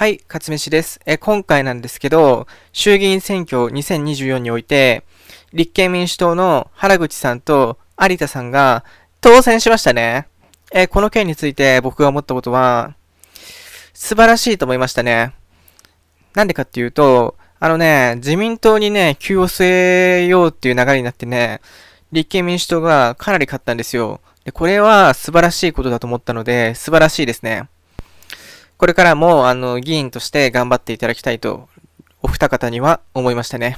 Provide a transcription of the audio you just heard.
はい、勝飯です。え、今回なんですけど、衆議院選挙2024において、立憲民主党の原口さんと有田さんが当選しましたね。え、この件について僕が思ったことは、素晴らしいと思いましたね。なんでかっていうと、あのね、自民党にね、急を据えようっていう流れになってね、立憲民主党がかなり勝ったんですよ。で、これは素晴らしいことだと思ったので、素晴らしいですね。これからも、あの、議員として頑張っていただきたいと、お二方には思いましたね。